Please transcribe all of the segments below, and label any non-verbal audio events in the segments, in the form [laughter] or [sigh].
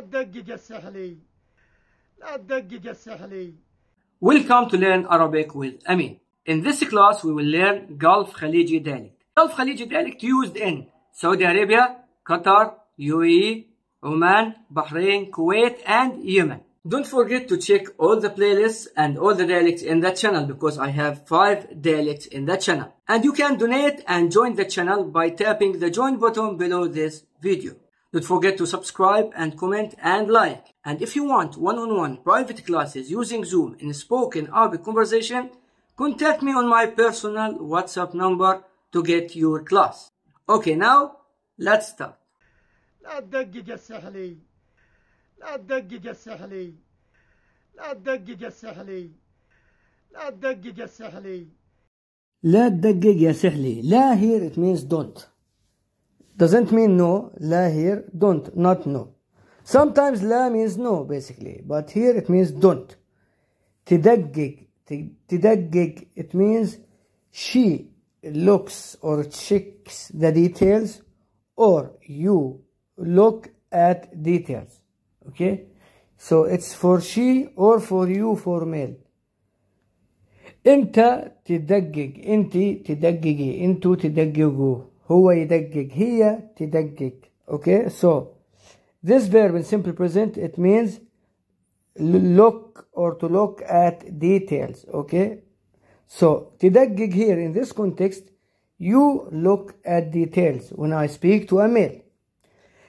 تدقق السحلي لا تدقق السحلي Welcome to Learn Arabic with Amin. In this class we will learn Gulf Khaliji dialect. Gulf Khaliji dialect used in Saudi Arabia, Qatar, UAE, Oman, Bahrain, Kuwait and Yemen. Don't forget to check all the playlists and all the dialects in that channel because I have 5 dialects in that channel. And you can donate and join the channel by tapping the join button below this video. Don't forget to subscribe and comment and like. And if you want one-on-one -on -one private classes using Zoom in spoken Arabic conversation, contact me on my personal WhatsApp number to get your class. Okay, now let's start. لا تدقق السحلي لا لا تدقق لا لا يا سحلي لا here it means don't doesn't mean no. La here, don't, not no. Sometimes la means no, basically. But here it means don't. Tidaggig. Tidaggig, it means she looks or checks the details or you look at details. Okay? So it's for she or for you for male. انت تدقق انت تدققي انتو تدققوا هو يدقق هي تدقق okay so this verb in simple present it means look or to look at details okay so تدقق here in this context you look at details when I speak to a male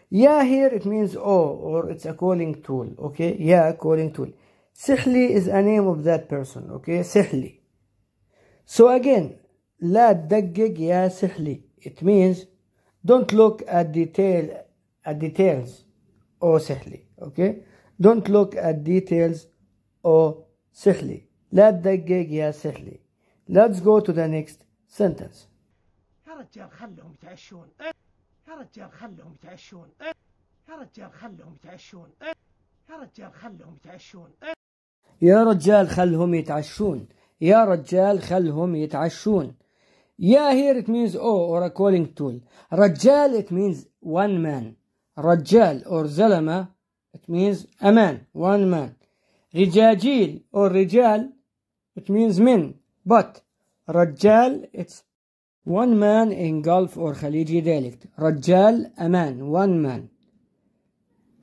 yeah here it means oh or it's a calling tool okay yeah calling tool سحلي is a name of that person okay سحلي so again لا تدقق يا سحلي It means don't look at detail at details or oh, سهلي. Okay? Don't look at details or oh, سهلي. لا تدقق يا سهلي. Let's go to the next sentence. يا رجال خلهم يتعشون. يا رجال خلهم يتعشون. يا رجال خلهم يتعشون. يا رجال خلهم يتعشون. يا رجال خلهم يتعشون. يا رجال خلهم يتعشون Yeah, here it means O oh, or a calling tool. Rajal it means one man. Rajal or Zalama it means a man, one man. Rijajil or Rijal it means men. But Rajal it's one man in Gulf or Khaliji dialect. Rajal a man, one man.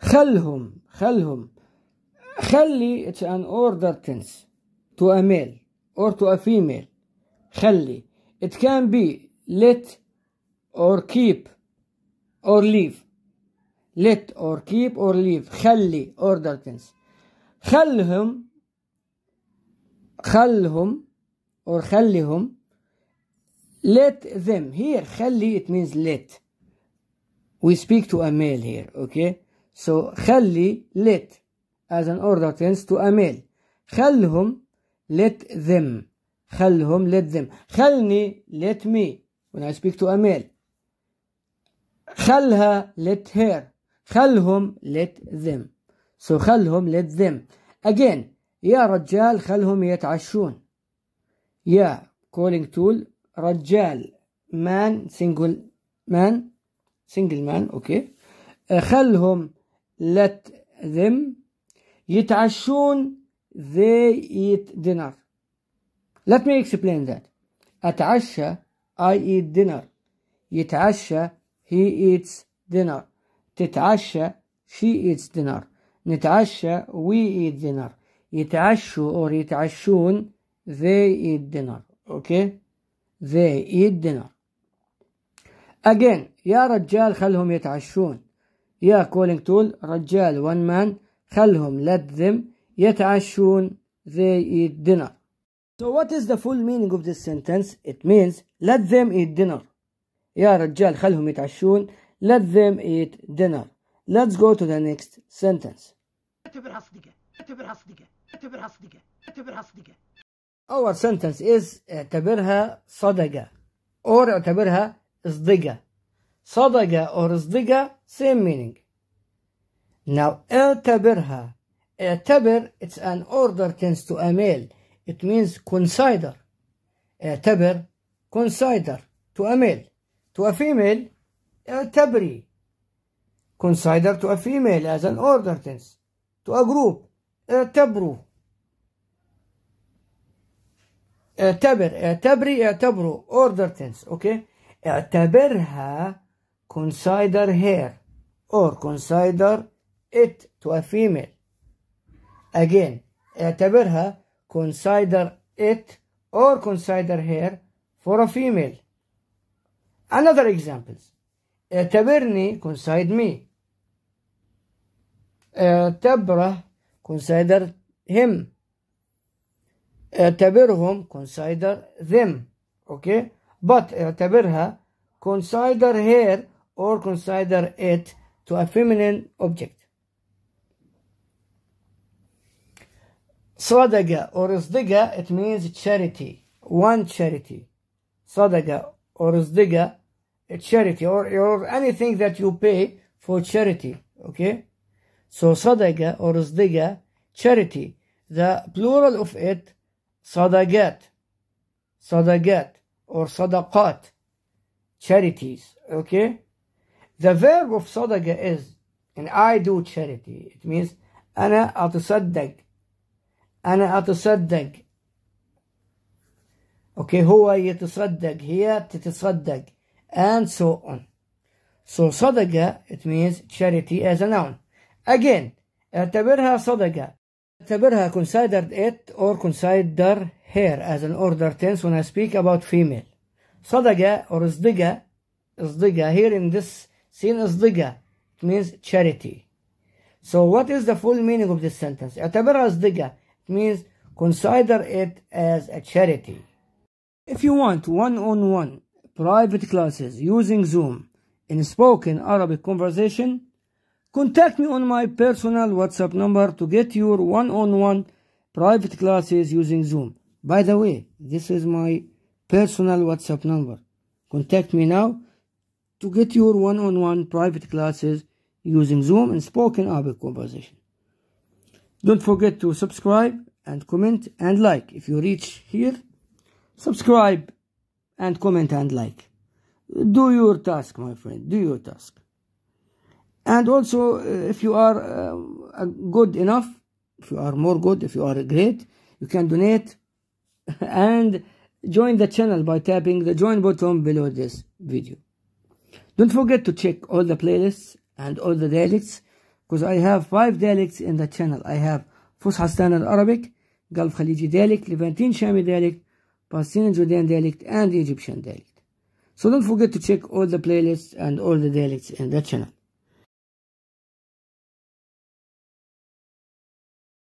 خلهم خلهم خلي it's an order tense to a male or to a female خلي it can be let or keep or leave. Let or keep or leave. خلي order tense. خلهم خلهم or خليهم let them here خلي it means let we speak to a male here okay so خلي let as an order tense to a male خلهم let them خلهم let them خلني let me when I speak to a male خلها let her خلهم let them so خلهم let them again يا رجال خلهم يتعشون يا calling tool رجال man single man single man okay خلهم let them يتعشون they eat dinner Let me explain that. أتعشى I eat dinner. يتعشى he eats dinner. تتعشى she eats dinner. نتعشى we eat dinner. يتعشوا or يتعشون they eat dinner. Okay? They eat dinner. Again يا رجال خلهم يتعشون. يا calling tool رجال one man خلهم let them يتعشون they eat dinner. So what is the full meaning of this sentence? It means let them eat dinner. يا رجال خلهم يتعشون. Let them eat dinner. Let's go to the next sentence. Our sentence is اعتبرها صدقة or اعتبرها صدقة. صدقة or صدقة same meaning. Now اعتبرها. اعتبر it's an order tense to a male. it means consider اعتبر consider to a male to a female اعتبري consider to a female as an order tense to a group اعتبروا اعتبر اعتبري اعتبروا order tense اوكي okay? اعتبرها consider her or consider it to a female again اعتبرها consider it or consider her for a female. Another examples. اعتبرني consider me. اعتبره consider him. اعتبرهم consider them. Okay? But اعتبرها consider her or consider it to a feminine object. صدقة or صدقة it means charity one charity صدقة or صدقة charity or, or anything that you pay for charity okay so صدقة or صدقة charity the plural of it صدقات صدقات or صدقات charities okay the verb of صدقة is and I do charity it means أنا أتصدق أنا أتصدق Okay, هو يتصدق هي تتصدق and so on. So صدقة it means charity as a noun. Again, اعتبرها صدقة. اعتبرها considered it or consider her as an order tense when I speak about female. صدقة or صدقة صدقة here in this scene صدقة it means charity. So what is the full meaning of this sentence? اعتبرها صدقة it means consider it as a charity. If you want one-on-one -on -one private classes using Zoom in spoken Arabic conversation, contact me on my personal WhatsApp number to get your one-on-one -on -one private classes using Zoom. By the way, this is my personal WhatsApp number. Contact me now to get your one-on-one -on -one private classes using Zoom in spoken Arabic conversation. Don't forget to subscribe and comment and like. If you reach here, subscribe and comment and like. Do your task, my friend. Do your task. And also, uh, if you are uh, good enough, if you are more good, if you are great, you can donate [laughs] and join the channel by tapping the join button below this video. Don't forget to check all the playlists and all the dialects because I have five dialects in the channel. I have Fusha Standard Arabic, Gulf Khaliji dialect, Levantine Shami dialect, Palestinian Judean dialect, and Egyptian dialect. So don't forget to check all the playlists and all the dialects in the channel.